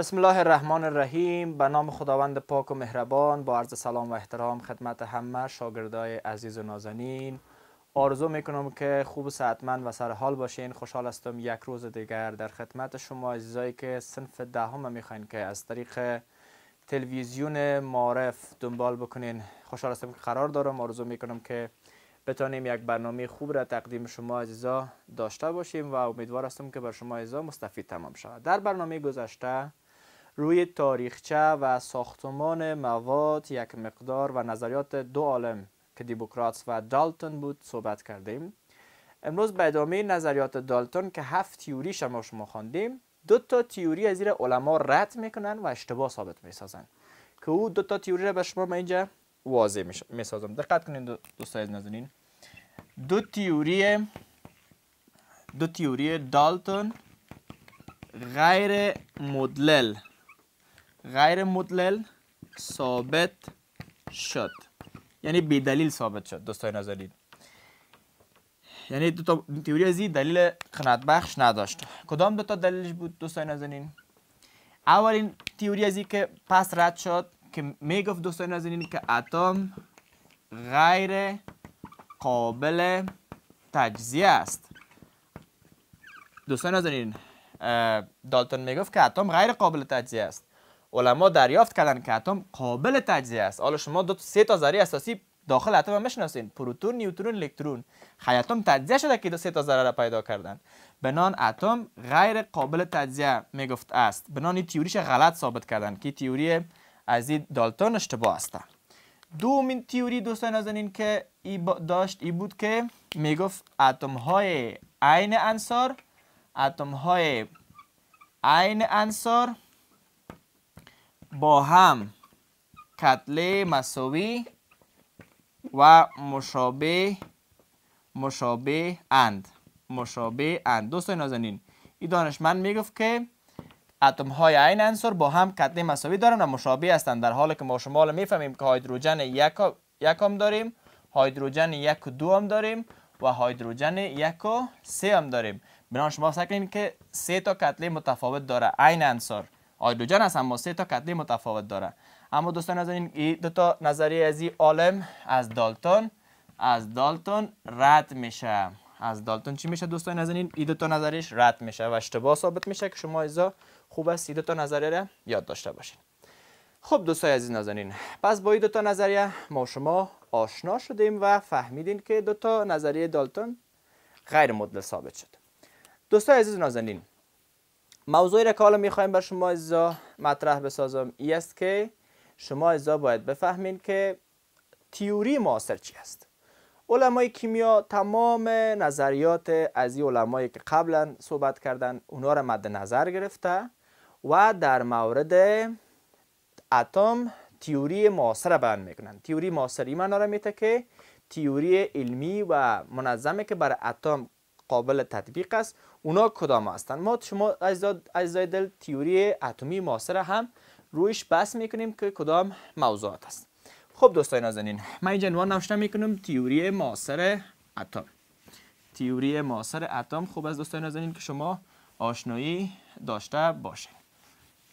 بسم الله الرحمن الرحیم به نام خداوند پاک و مهربان با عرض سلام و احترام خدمت همه شاگردای عزیز و نازنین آرزو میکنم که خوب و صحتمند و سرحال باشین خوشحال هستم یک روز دیگر در خدمت شما عزیزایی که صنف دهم میخواین که از طریق تلویزیون معرف دنبال بکنین خوشحال هستم که قرار دارم آرزو میکنم که بتانیم یک برنامه خوب را تقدیم شما عزیزا داشته باشیم و امیدوار هستم که بر شما عزیزا مستفید تمام شود در برنامه گذشته روی تاریخچه و ساختمان مواد یک مقدار و نظریات دو عالم که دیبوکراتس و دالتون بود صحبت کردیم امروز به ادامه نظریات دالتون که هفت تیوری شما شما خواندیم دو تا تیوری از زیر علما رد میکنن و اشتباه ثابت میسازن که او دو تا تیوری را به شما من اینجا واضح میسازم دقت کنین دوستای نازنین دو تیوری دو تیوری دالتون غیر مدلل غیر مدلل ثابت شد یعنی بی دلیل ثابت شد دوستای نظری یعنی دو تا تئوری ازی دلیل قناعت نداشت کدام دو تا دلیلش بود دوستای نزنین اولین تئوری ازی که پس رد شد که میگفت دوستای نازنین که اتم غیر قابل تجزیه است دوستای نازنین دالتون میگفت که اتم غیر قابل تجزیه است علما دریافت کردن که اتم قابل تجزیه است حالا شما دو سه تا ذره اساسی داخل اتم میشناسین پروتون نیوترون الکترون حیاتم تجزیه شده که دو سه تا ذره را پیدا کردن بنان اتم غیر قابل تجزیه میگفت است بنان این تیوریش غلط ثابت کردن که تیوری از این دالتون اشتباه است دومین تیوری دوستان نازنین که داشت ای بود که میگفت اتم های عین انصار اتم های عین انصار با هم کتله مساوی و مشابه مشابه اند مشابه اند دوستان نازنین این دانشمند میگفت که اتم های این انصار با هم کتله مساوی دارن و مشابه هستند در حالی که ما شما میفهمیم که هیدروژن یک هم داریم هیدروژن یک و دو هم داریم و هیدروژن یک و سه هم داریم بنابراین شما فکر که سه تا کتله متفاوت داره عین انصار هیدروژن است اما سه تا کتله متفاوت داره، اما دوستان از این دو تا نظریه از این عالم از دالتون از دالتون رد میشه از دالتون چی میشه دوستان نزنین این ای دو تا نظریش رد میشه و اشتباه ثابت میشه که شما ایزا خوب است ای دو تا نظریه را یاد داشته باشین خب دوستان عزیز نازنین پس با این دو تا نظریه ما شما آشنا شدیم و فهمیدین که دو تا نظریه دالتون غیر مدل ثابت شد دوستان عزیز نازنین موضوعی را که حالا میخوایم بر شما ازا مطرح بسازم ای است که شما ازا باید بفهمین که تیوری معاصر چی است علمای کیمیا تمام نظریات از این علمایی که قبلا صحبت کردن اونا را مد نظر گرفته و در مورد اتم تیوری معاصر بیان میکنن تیوری معاصری معنا را میته که تیوری علمی و منظمه که بر اتم قابل تطبیق است اونا کدام هستند ما شما از دل تیوری اتمی معاصر هم رویش بس میکنیم که کدام موضوعات است خب دوستای نازنین من اینجا عنوان نوشته میکنم تیوری معاصر اتم تیوری معاصر اتم خوب از دوستای نازنین که شما آشنایی داشته باشید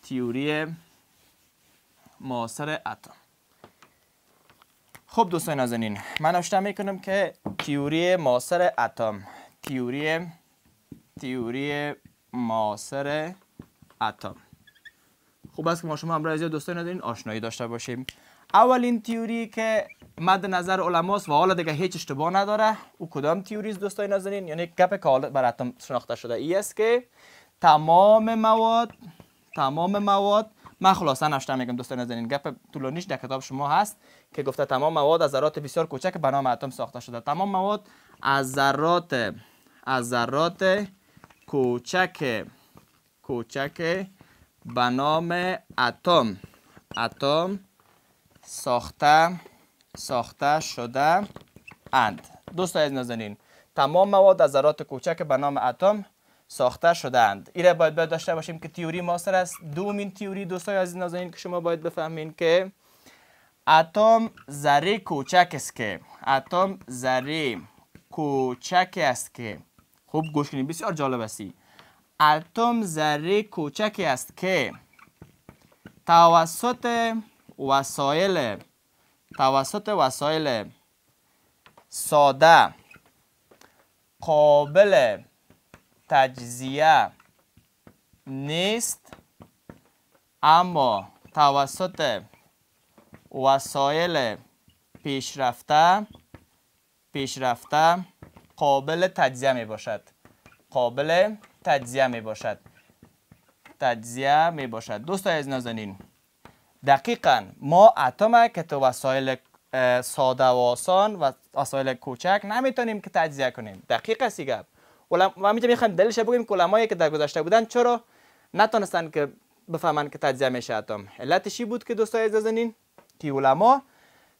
تیوری معاصر اتم خب دوستان نازنین من نوشته میکنم که تیوری معاصر اتم تیوری تیوری معاصر اتم خوب است که ما شما هم برای دوستان ندارین آشنایی داشته باشیم اولین تیوری که مد نظر علماست و حالا دیگه هیچ اشتباه نداره او کدام تیوری است دوستان یعنی گپ که بر اتم شناخته شده ای است که تمام مواد تمام مواد من خلاصا نشته میگم دوستان گپ طولانیش در کتاب شما هست که گفته تمام مواد از ذرات بسیار کوچک به نام اتم ساخته شده تمام مواد از ذرات از ذرات کوچک کوچک به نام اتم اتم ساخته ساخته شده اند دوست عزیز نازنین تمام مواد از ذرات کوچک به نام اتم ساخته شده اند این باید باید داشته باشیم که تیوری ماستر است دومین تیوری دوستای از نازنین که شما باید بفهمین که اتم ذره کوچک است که اتم ذره کوچک است که خوب گوش کنید بسیار جالب است اتم ذره کوچکی است که توسط وسایل توسط وسایل ساده قابل تجزیه نیست اما توسط وسایل پیشرفته پیشرفته قابل تجزیه می باشد قابل تجزیه می باشد تجزیه می باشد دوستای از نازنین دقیقا ما اتم که تو وسایل ساده و آسان و وسایل کوچک نمیتونیم که تجزیه کنیم دقیق است گپ ما می میخوایم دلش بگیم که که در گذشته بودن چرا نتونستن که بفهمن که تجزیه میشه اتم علتش بود که دوستای نازنین که علما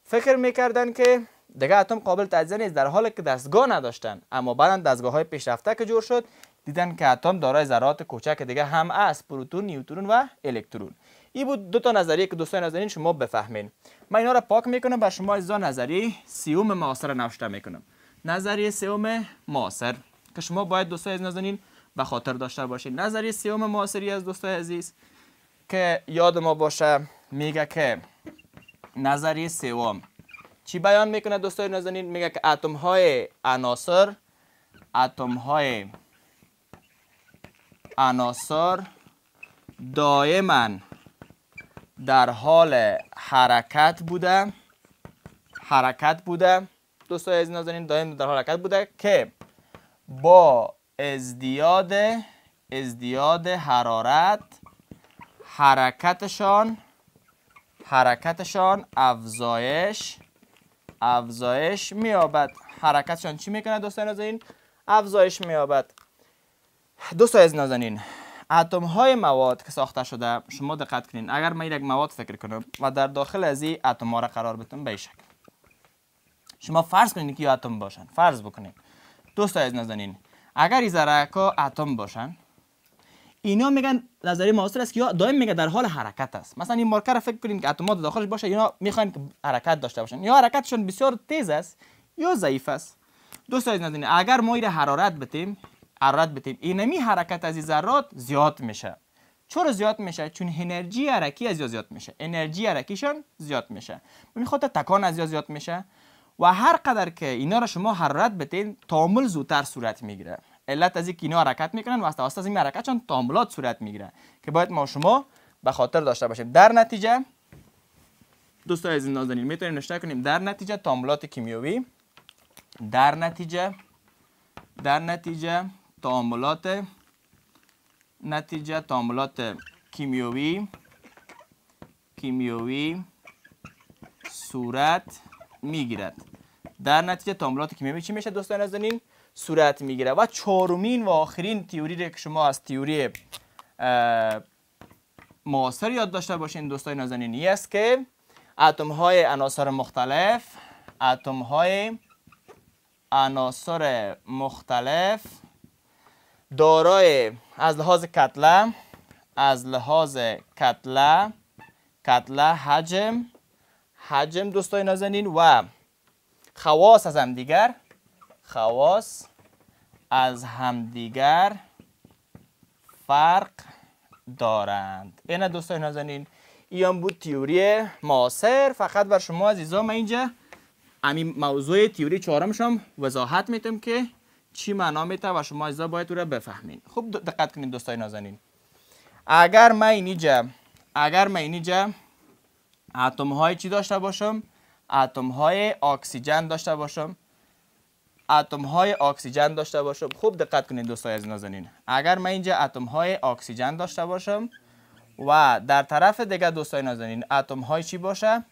فکر میکردن که دیگه اتم قابل تجزیه نیست در حالی که دستگاه نداشتن اما بعدا دستگاه های پیشرفته که جور شد دیدن که اتم دارای ذرات کوچک دیگه هم است پروتون نیوترون و الکترون این بود دو تا نظریه که دوستان نازنین شما بفهمین من اینا را پاک میکنم و شما از نظریه سیوم معاصر نوشته میکنم نظریه سیوم معاصر که شما باید دوستان از نازنین به خاطر داشته باشین نظریه سیوم معاصری از دوستان عزیز که یاد ما باشه میگه که نظریه سیوم چی بیان میکنه دوستای نازنین میگه که اتم های عناصر اتم های عناصر دائما در حال حرکت بوده حرکت بوده دوستای از نازنین دائم در حرکت بوده که با ازدیاد ازدیاد حرارت حرکتشان حرکتشان افزایش افزایش میابد حرکتشان چی میکنه دوستان نازنین افزایش میابد دوستان سایز نازنین اتم های مواد که ساخته شده شما دقت کنین اگر من یک مواد فکر کنم و در داخل از این اتم ها را قرار بتون به شکل شما فرض کنین که اتم باشن فرض بکنین دوستان سایز نازنین اگر این ذره ها اتم باشن اینا میگن نظریه معاصر است که دائم میگه در حال حرکت است مثلا این مارکر رو فکر کنیم که اتمات داخلش باشه اینا میخوان که حرکت داشته باشن یا حرکتشون بسیار تیز است یا ضعیف است دوست دارید نازنین اگر ما حرارت بتیم حرارت بتیم اینمی حرکت از ذرات زیاد میشه چرا زیاد میشه چون انرژی حرکی از زیاد میشه انرژی حرکیشان زیاد میشه به خود تکان از زیاد میشه و هر قدر که اینا را شما حرارت بتین تعامل زودتر صورت میگیره علت از اینکه اینا حرکت میکنن و واسه از این چون تاملات صورت میگیره که باید ما شما به خاطر داشته باشیم در نتیجه دوستان از این نازنین میتونیم نشته کنیم در نتیجه تاملات کیمیایی در نتیجه در نتیجه تاملات نتیجه تاملات کیمیایی کیمیایی صورت میگیرد در نتیجه تاملات کیمیایی چی میشه دوستان نازنین صورت میگیره و چهارمین و آخرین تیوری رو که شما از تیوری معاصر یاد داشته باشین دوستای نازنین است که اتم های عناصر مختلف اتم های عناصر مختلف دارای از لحاظ کتله از لحاظ کتله کتله حجم حجم دوستای نازنین و خواص از هم دیگر خواص از همدیگر فرق دارند اینا دوستای نازنین ایان بود تیوری معاصر فقط بر شما عزیزا من اینجا امی موضوع تیوری شم، وضاحت میتم که چی معنا میته و شما عزیزا باید او را بفهمین خوب دقت کنین دوستای نازنین اگر من اینجا اگر من اینجا اتم های چی داشته باشم اتم های اکسیژن داشته باشم اتم های اکسیژن داشته باشم خوب دقت کنید دوستای از نازنین اگر من اینجا اتم های اکسیژن داشته باشم و در طرف دیگه دوستای نازنین اتم های چی باشه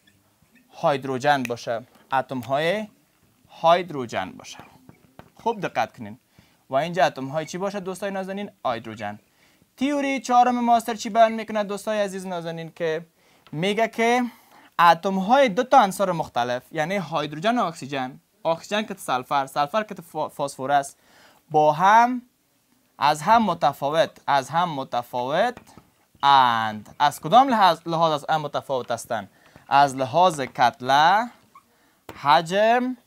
هیدروژن باشه اتم های هیدروژن باشه خوب دقت کنین و اینجا اتم های چی باشه دوستای نازنین هیدروژن تیوری چهارم ماستر چی بیان میکنه دوستای عزیز نازنین که میگه که اتم های دو تا عنصر مختلف یعنی هیدروژن و اکسیژن اکسیژن کت سلفر سلفر که فسفر است با هم از هم متفاوت از هم متفاوت اند از کدام لحاظ لحاظ از هم متفاوت هستند از لحاظ کتله حجم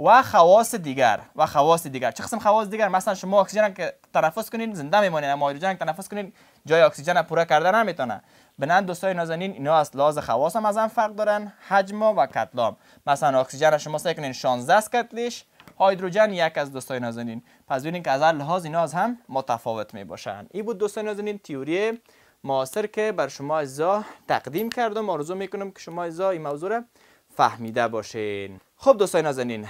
و خواص دیگر و خواص دیگر چه قسم خواص دیگر مثلا شما اکسیژن که تنفس کنین زنده میمونین اما هیدروژن تنفس کنین جای اکسیژن پوره کرده نمیتونه بنان دوستای نازنین اینا از لحاظ خواص هم از هم فرق دارن حجم و کتلام مثلا اکسیژن شما سعی کنین 16 کتلش هیدروژن یک از دوستای نازنین پس ببینین که از هر لحاظ اینا از هم متفاوت می باشن این بود دوستای نازنین تیوری معاصر که بر شما اجزا تقدیم کردم آرزو میکنم که شما اجزا این موضوع را فهمیده باشین خب دوستای نازنین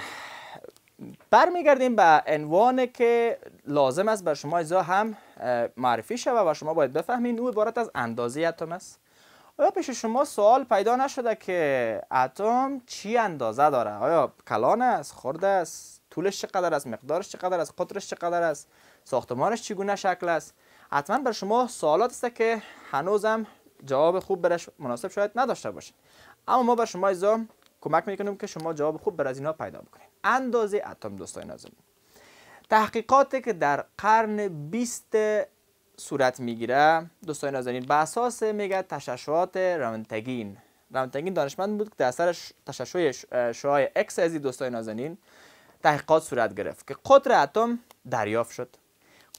برمیگردیم به عنوان که لازم است بر شما ایزا هم معرفی شود و شما باید بفهمید او عبارت از اندازه اتم است آیا پیش شما سوال پیدا نشده که اتم چی اندازه داره آیا کلان است خرد است طولش چقدر است مقدارش چقدر است قطرش چقدر است ساختمانش چگونه شکل است حتما بر شما سوالات است که هنوزم جواب خوب برش مناسب شاید نداشته باشید اما ما بر شما ایزا کمک میکنیم که شما جواب خوب بر از پیدا بکنید اندازه اتم دوستای نازنین تحقیقاتی که در قرن 20 صورت میگیره دوستای نازنین به اساس میگه تشعشعات رونتگین رونتگین دانشمند بود که در اثر تشعشع شعای اکس دوستای نازنین تحقیقات صورت گرفت که قطر اتم دریافت شد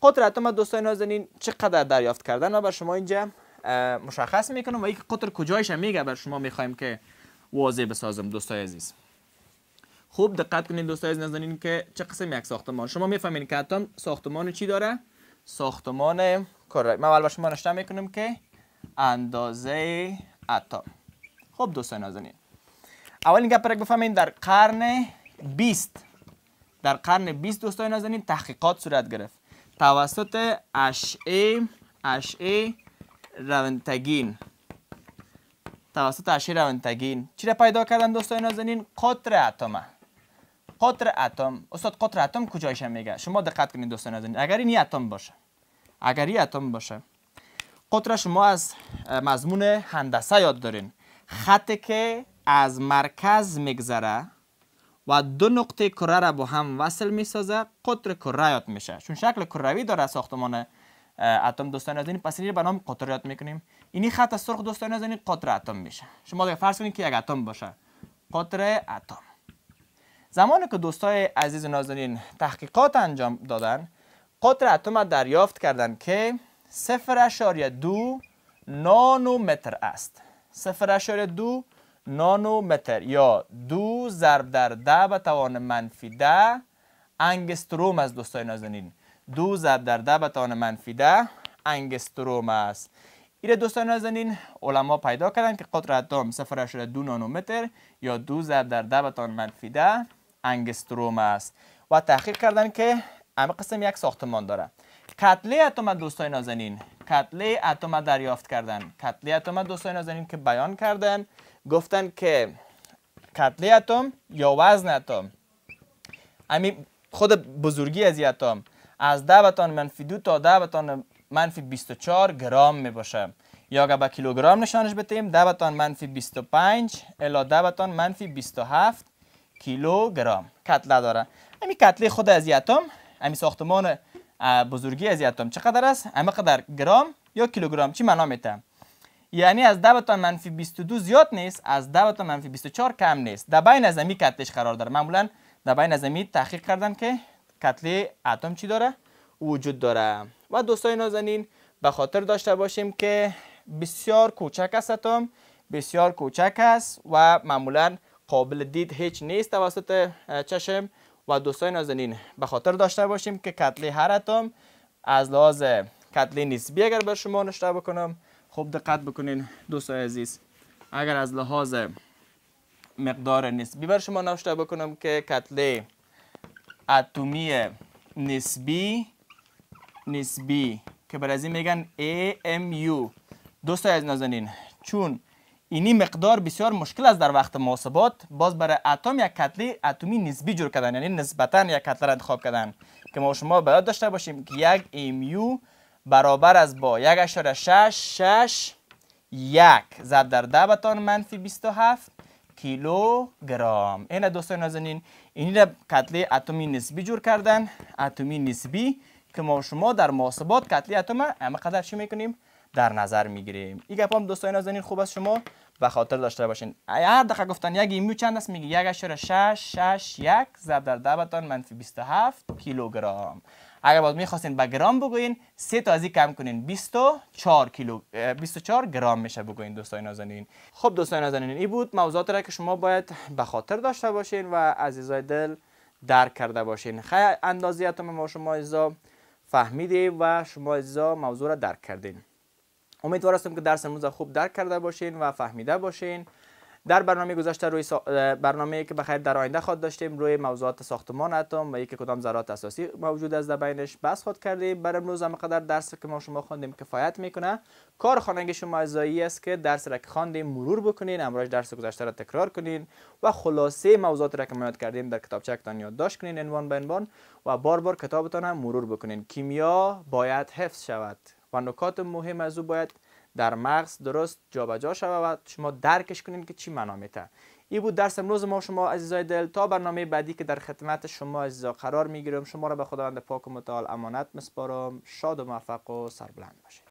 قطر اتم دوستای نازنین چقدر دریافت کردن و بر شما اینجا مشخص میکنم و یک قطر کجایش میگه بر شما میخوایم که واضح بسازم دوستای عزیز خوب دقت کنید دوستای از نازنین که چه قسم یک ساختمان شما میفهمین که اتم ساختمان چی داره ساختمان کره من اول با شما نشتم میکنم که اندازه اتم خوب دوستای نازنین اول اینکه پرک بفهمین در قرن 20 در قرن 20 دوستای نازنین تحقیقات صورت گرفت توسط اشعه اشعه روانتگین توسط اشعه رونتگین چی را پیدا کردن دوستان نازنین قطر اتمه قطر اتم استاد قطر اتم کجایش میگه شما دقت کنید دوستان عزیز اگر این اتم باشه اگر این اتم باشه قطر شما از مضمون هندسه یاد دارین خطی که از مرکز میگذره و دو نقطه کره را با هم وصل میسازه قطر کره یاد میشه چون شکل کروی داره ساختمان اتم دوستان از پس این به نام قطر یاد میکنیم اینی خط سرخ دوستان از قطر اتم میشه شما فرض کنید که یک اتم باشه قطر اتم زمانی که دوستای عزیز نازنین تحقیقات انجام دادن قطر اتم دریافت کردند که نانو متر است نانو متر یا دو ضرب در ده به توان منفی ده انگستروم از دوستای نازنین دو ضرب در ده به توان منفی ده انگستروم است ایره دوستان نازنین علما پیدا کردن که قطر اتم 0.2 نانومتر یا دو ضرب در ده به توان منفی انگستروم است و تحقیق کردن که همه قسم یک ساختمان داره کتله اتم دوستای نازنین کتله اتم دریافت کردن کتله اتم دوستای نازنین که بیان کردن گفتن که کتله اتم یا وزن اتم همین خود بزرگی از اتم از ده بتان منفی دو تا ده بتان منفی 24 گرام می باشه یا اگر به کیلوگرم نشانش بتیم ده بتان منفی 25 الا ده منفی 27 کیلوگرم کتله داره همین کتله خود از اتم همین ساختمان بزرگی از اتم چقدر است همه قدر گرم یا کیلوگرم چی معنا میتم یعنی از 10 تا منفی 22 زیاد نیست از 10 تا منفی 24 کم نیست در بین از قرار داره معمولا در بین از تحقیق کردن که کتله اتم چی داره وجود داره و دوستای نازنین به خاطر داشته باشیم که بسیار کوچک است اتم بسیار کوچک است و معمولا قابل دید هیچ نیست توسط چشم و دوستای نازنین به خاطر داشته باشیم که کتله هر اتم از لحاظ کتله نسبی اگر بر شما نشته بکنم خوب دقت بکنین دوستای عزیز اگر از لحاظ مقدار نسبی بر شما نشته بکنم که کتله اتمی نسبی نسبی که بر از میگن AMU دوستای از نازنین چون اینی مقدار بسیار مشکل است در وقت محاسبات باز برای اتم یک کتله اتمی نسبی جور کردن یعنی نسبتا یک کتله را انتخاب کردن که ما شما باید داشته باشیم که یک یو برابر از با یک اشاره شش شش یک زد در ده بتان منفی 27 کیلوگرم این دوستان نازنین این را کتله اتمی نسبی جور کردن اتمی نسبی که ما شما در محاسبات کتله اتم همه قدر چی میکنیم در نظر میگیریم این گپ هم دوستان نازنین خوب است شما به خاطر داشته باشین هر دقیقه گفتن یک ایمیو چند است میگی 1.661 زب در ده منفی 27 کیلوگرم اگر باز میخواستین به گرام بگوین سه تا از کم کنین 24 کیلو 24 گرم میشه بگوین دوستای نازنین خب دوستای نازنین این بود موضوعات را که شما باید به خاطر داشته باشین و عزیزای دل درک کرده باشین خیلی اندازیتم ما شما عزیزا فهمیدیم و شما عزیزا موضوع را درک کردین امیدوار هستم که درس امروز خوب درک کرده باشین و فهمیده باشین در برنامه گذشته روی سا... برنامه که بخیر در آینده خود داشتیم روی موضوعات ساختمان اتم و یکی کدام ذرات اساسی موجود است در بینش بس خود کردیم بر امروز هم قدر درس که ما شما خواندیم کفایت میکنه کار خواننگ شما ازایی است که درس را که خواندیم مرور بکنین امروز درس گذشته را تکرار کنین و خلاصه موضوعات را که ما یاد کردیم در کتابچه‌تان یادداشت کنین عنوان به عنوان و بار بار کتابتان هم مرور بکنین کیمیا باید حفظ شود و نکات مهم از او باید در مغز درست جابجا شود و شما درکش کنین که چی معنا میته این بود درس امروز ما شما عزیزای دل تا برنامه بعدی که در خدمت شما عزیزا قرار میگیرم شما را به خداوند پاک و متعال امانت مسپارم شاد و موفق و سربلند باشید